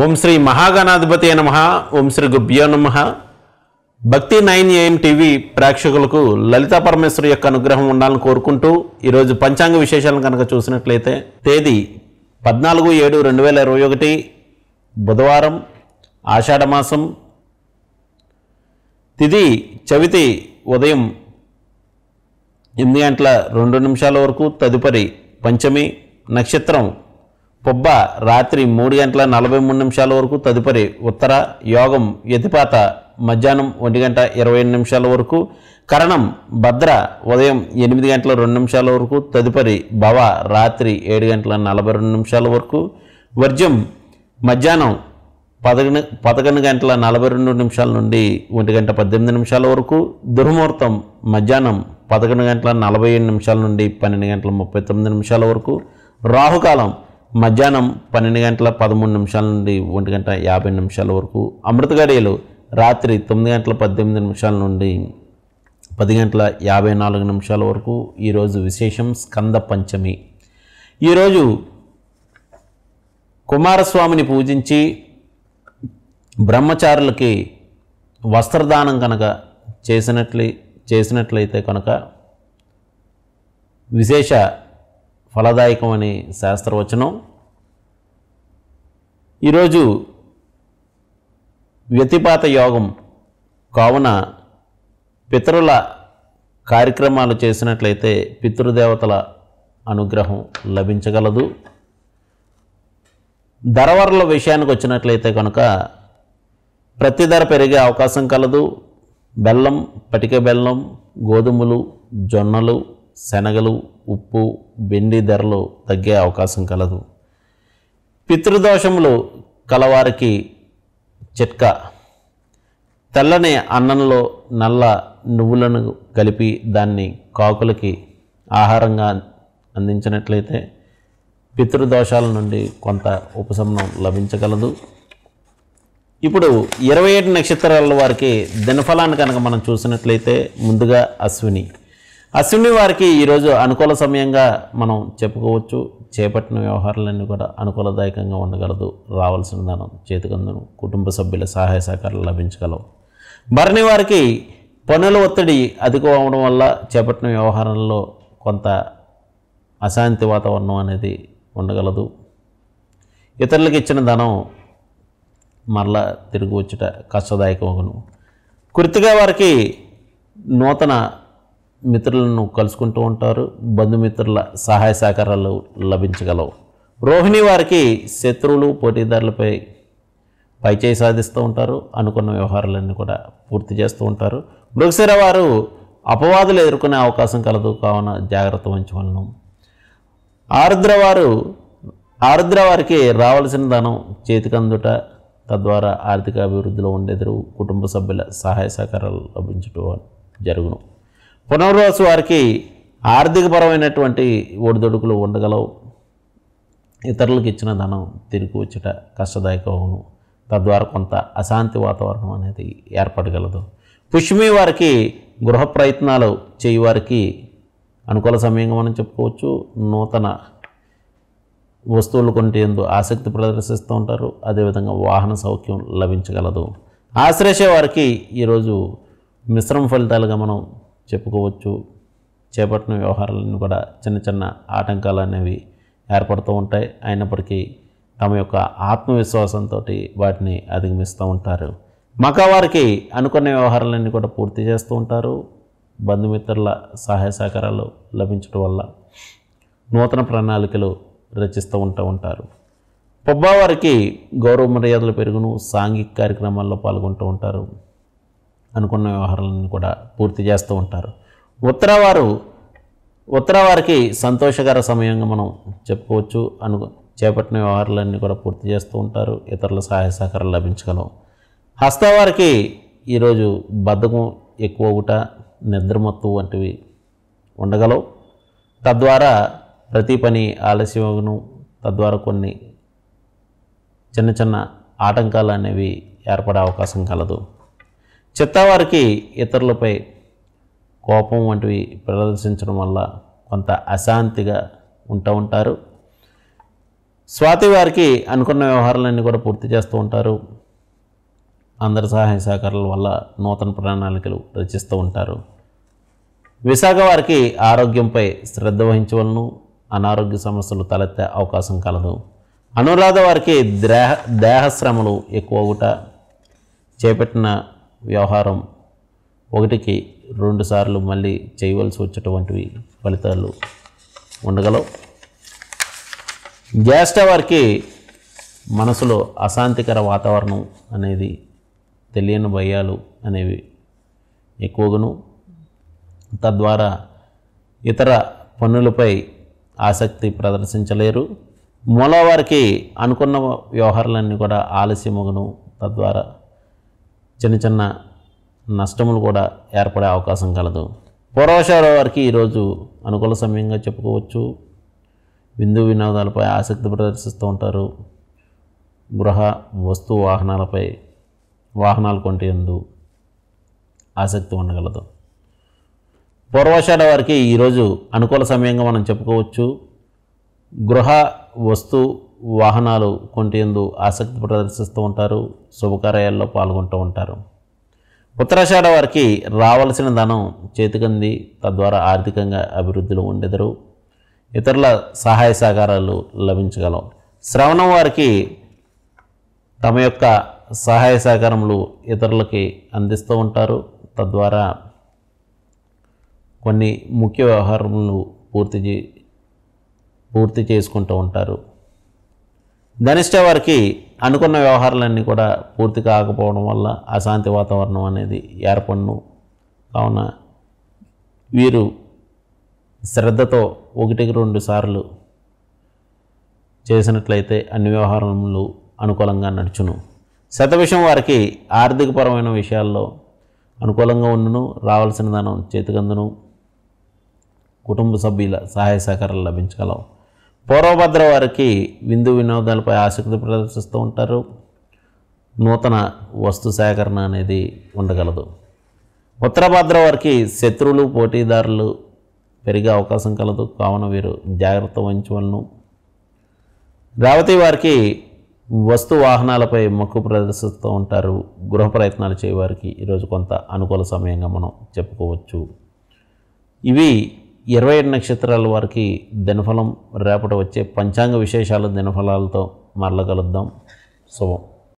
ఓం శ్రీ మహాగణాధిపతి నమ ఓం శ్రీ గుభ్యో నమ భక్తి నైన్ ఏఎం టీవీ ప్రేక్షకులకు లలితా పరమేశ్వరి యొక్క అనుగ్రహం ఉండాలని కోరుకుంటూ ఈరోజు పంచాంగ విశేషాలను కనుక చూసినట్లయితే తేదీ పద్నాలుగు ఏడు రెండు వేల ఇరవై ఒకటి బుధవారం ఆషాఢమాసం తిది చవితి ఉదయం ఎనిమిది గంటల రెండు నిమిషాల వరకు తదుపరి పంచమి నక్షత్రం పొబ్బ రాత్రి మూడు గంటల నలభై మూడు నిమిషాల వరకు తదుపరి ఉత్తర యోగం యతిపాత మధ్యాహ్నం ఒంటి గంట ఇరవై నిమిషాల వరకు కరణం భద్ర ఉదయం ఎనిమిది గంటల రెండు నిమిషాల వరకు తదుపరి భవ రాత్రి ఏడు గంటల నలభై రెండు నిమిషాల వరకు వర్జం మధ్యాహ్నం పదకొండు పదకొండు గంటల నలభై రెండు నిమిషాల నుండి ఒంటి గంట పద్దెనిమిది నిమిషాల వరకు దుర్ముహూర్తం మధ్యాహ్నం పదకొండు గంటల నలభై ఏడు నిమిషాల నుండి పన్నెండు గంటల ముప్పై తొమ్మిది నిమిషాల వరకు రాహుకాలం మధ్యాహ్నం పన్నెండు గంటల పదమూడు నిమిషాల నుండి ఒంటి గంట యాభై నిమిషాల వరకు అమృత గడియలు రాత్రి తొమ్మిది గంటల పద్దెనిమిది నిమిషాల నుండి పది గంటల యాభై నాలుగు నిమిషాల వరకు ఈరోజు విశేషం స్కంద పంచమి ఈరోజు కుమారస్వామిని పూజించి బ్రహ్మచారులకి వస్త్రదానం కనుక చేసినట్లే చేసినట్లయితే కనుక విశేష ఫలదాయకం అనే శాస్త్రవచనం ఈరోజు వ్యతిపాత యోగం కావున పితరుల కార్యక్రమాలు చేసినట్లయితే పితృదేవతల అనుగ్రహం లభించగలదు ధరవరల విషయానికి వచ్చినట్లయితే కనుక ప్రతి ధర పెరిగే అవకాశం కలదు బెల్లం పటిక బెల్లం గోధుమలు జొన్నలు శనగలు ఉప్పు వెండి ధరలు తగ్గే అవకాశం కలదు పితృదోషములు కలవారికి చిట్కా తెల్లని అన్నంలో నల్ల నువ్వులను కలిపి దాన్ని కాకులకి ఆహారంగా అందించినట్లయితే పితృదోషాల నుండి కొంత ఉపశమనం లభించగలదు ఇప్పుడు ఇరవై ఏడు నక్షత్రాల వారికి దినఫలాన్ని కనుక మనం చూసినట్లయితే ముందుగా అశ్విని అశ్విని వారికి ఈరోజు అనుకూల సమయంగా మనం చెప్పుకోవచ్చు చేపట్టిన వ్యవహారాలన్నీ కూడా అనుకూలదాయకంగా ఉండగలదు రావాల్సిన ధనం చేతికందును కుటుంబ సభ్యుల సహాయ సహకారాలు లభించగలవు భరణి వారికి పనుల ఒత్తిడి అధికం అవడం వల్ల చేపట్టిన వ్యవహారంలో కొంత అశాంతి వాతావరణం అనేది ఉండగలదు ఇతరులకు ఇచ్చిన ధనం మరలా తిరిగి వచ్చుట కష్టదాయకమగును కృతిగా వారికి నూతన మిత్రులను కలుసుకుంటూ ఉంటారు బంధుమిత్రుల సహాయ సహకారాలు లభించగలవు రోహిణి వారికి శత్రువులు పోటీదారులపై పైచేయి సాధిస్తూ ఉంటారు అనుకున్న వ్యవహారాలన్నీ కూడా పూర్తి చేస్తూ ఉంటారు మృగశిర వారు అపవాదులు ఎదుర్కొనే అవకాశం కలదు కావున జాగ్రత్త వహించవలను ఆరుద్ర వారు ఆరుద్ర వారికి రావాల్సిన ధనం చేతికి అందుట తద్వారా ఆర్థిక అభివృద్ధిలో ఉండేదరు కుటుంబ సభ్యుల సహాయ సహకారాలు లభించటం జరుగును పునర్వాసు వారికి ఆర్థికపరమైనటువంటి ఒడిదొడుకులు ఉండగలవు ఇతరులకు ఇచ్చిన ధనం తిరిగి వచ్చుట అవును తద్వారా కొంత అశాంతి వాతావరణం అనేది ఏర్పడగలదు పుష్మి వారికి గృహ ప్రయత్నాలు చేయవారికి అనుకూల సమయంగా మనం చెప్పుకోవచ్చు నూతన వస్తువులు ఎందు ఆసక్తి ప్రదర్శిస్తూ ఉంటారు అదేవిధంగా వాహన సౌఖ్యం లభించగలదు ఆశ్రయించే వారికి ఈరోజు మిశ్రమ ఫలితాలుగా మనం చెప్పుకోవచ్చు చేపట్టిన వ్యవహారాలను కూడా చిన్న చిన్న ఆటంకాలు అనేవి ఏర్పడుతూ ఉంటాయి అయినప్పటికీ తమ యొక్క ఆత్మవిశ్వాసంతో వాటిని అధిగమిస్తూ ఉంటారు మగవారికి అనుకున్న వ్యవహారాలన్నీ కూడా పూర్తి చేస్తూ ఉంటారు బంధుమిత్రుల సహాయ సహకారాలు లభించడం వల్ల నూతన ప్రణాళికలు రచిస్తూ ఉంటూ ఉంటారు పబ్బావారికి గౌరవ మర్యాదలు పెరుగును సాంఘిక కార్యక్రమాల్లో పాల్గొంటూ ఉంటారు అనుకున్న వ్యవహారాలను కూడా పూర్తి చేస్తూ ఉంటారు ఉత్తరవారు ఉత్తరవారికి సంతోషకర సమయంగా మనం చెప్పుకోవచ్చు అను చేపట్టిన వ్యవహారాలన్నీ కూడా పూర్తి చేస్తూ ఉంటారు ఇతరుల సహాయ సహకారాలు లభించగలం హస్తవారికి ఈరోజు బద్ధకం ఎక్కువ ఒకట నిద్రమత్తు వంటివి ఉండగలవు తద్వారా ప్రతి పని ఆలస్యమగును తద్వారా కొన్ని చిన్న చిన్న ఆటంకాలు అనేవి ఏర్పడే అవకాశం కలదు చిత్తవారికి ఇతరులపై కోపం వంటివి ప్రదర్శించడం వల్ల కొంత అశాంతిగా ఉంటూ ఉంటారు స్వాతి వారికి అనుకున్న వ్యవహారాలన్నీ కూడా పూర్తి చేస్తూ ఉంటారు అందరి సహాయ సహకారాల వల్ల నూతన ప్రణాళికలు రచిస్తూ ఉంటారు విశాఖ వారికి ఆరోగ్యంపై శ్రద్ధ వహించవలను అనారోగ్య సమస్యలు తలెత్తే అవకాశం కలదు అనురాధ వారికి దేహ దేహశ్రమలు ఎక్కువగుట చేపట్టిన వ్యవహారం ఒకటికి రెండు సార్లు మళ్ళీ చేయవలసి వచ్చేటువంటివి ఫలితాలు ఉండగలవు గ్యాస్ టవర్కి మనసులో అశాంతికర వాతావరణం అనేది తెలియని భయాలు అనేవి ఎక్కువగాను తద్వారా ఇతర పనులపై ఆసక్తి ప్రదర్శించలేరు మూలవారికి అనుకున్న వ్యవహారాలన్నీ కూడా ఆలస్యమగను తద్వారా చిన్న చిన్న నష్టములు కూడా ఏర్పడే అవకాశం కలదు పూర్వశాల వారికి ఈరోజు అనుకూల సమయంగా చెప్పుకోవచ్చు విందు వినోదాలపై ఆసక్తి ప్రదర్శిస్తూ ఉంటారు గృహ వస్తు వాహనాలపై వాహనాలు కొంటేందు ఆసక్తి ఉండగలదు పూర్వశాల వారికి ఈరోజు అనుకూల సమయంగా మనం చెప్పుకోవచ్చు గృహ వస్తు వాహనాలు కొంటేందు ఆసక్తి ప్రదర్శిస్తూ ఉంటారు శుభకార్యాల్లో పాల్గొంటూ ఉంటారు ఉత్తరాషాఢ వారికి రావలసిన ధనం చేతికంది తద్వారా ఆర్థికంగా అభివృద్ధిలో ఉండెదరు ఇతరుల సహాయ సహకారాలు లభించగలవు శ్రవణం వారికి తమ యొక్క సహాయ సహకారములు ఇతరులకి అందిస్తూ ఉంటారు తద్వారా కొన్ని ముఖ్య వ్యవహారములు పూర్తి పూర్తి చేసుకుంటూ ఉంటారు ధనిష్ట వారికి అనుకున్న వ్యవహారాలన్నీ కూడా పూర్తి కాకపోవడం వల్ల అశాంతి వాతావరణం అనేది ఏర్పడును కావున వీరు శ్రద్ధతో ఒకటికి రెండు సార్లు చేసినట్లయితే అన్ని వ్యవహారములు అనుకూలంగా నడుచును విషయం వారికి ఆర్థికపరమైన విషయాల్లో అనుకూలంగా ఉండును రావాల్సిన ధనం చేతికందును కుటుంబ సభ్యుల సహాయ సహకారాలు లభించగలవు పూర్వభద్ర వారికి విందు వినోదాలపై ఆసక్తి ప్రదర్శిస్తూ ఉంటారు నూతన వస్తు సేకరణ అనేది ఉండగలదు ఉత్తరభద్ర వారికి శత్రువులు పోటీదారులు పెరిగే అవకాశం కలదు కావున వీరు జాగ్రత్త వహించవలను రేవతి వారికి వస్తు వాహనాలపై మక్కు ప్రదర్శిస్తూ ఉంటారు గృహ ప్రయత్నాలు చేయవారికి ఈరోజు కొంత అనుకూల సమయంగా మనం చెప్పుకోవచ్చు ఇవి ఇరవై ఏడు నక్షత్రాల వారికి దినఫలం రేపటి వచ్చే పంచాంగ విశేషాల దినఫలాలతో మరల కలుద్దాం శుభం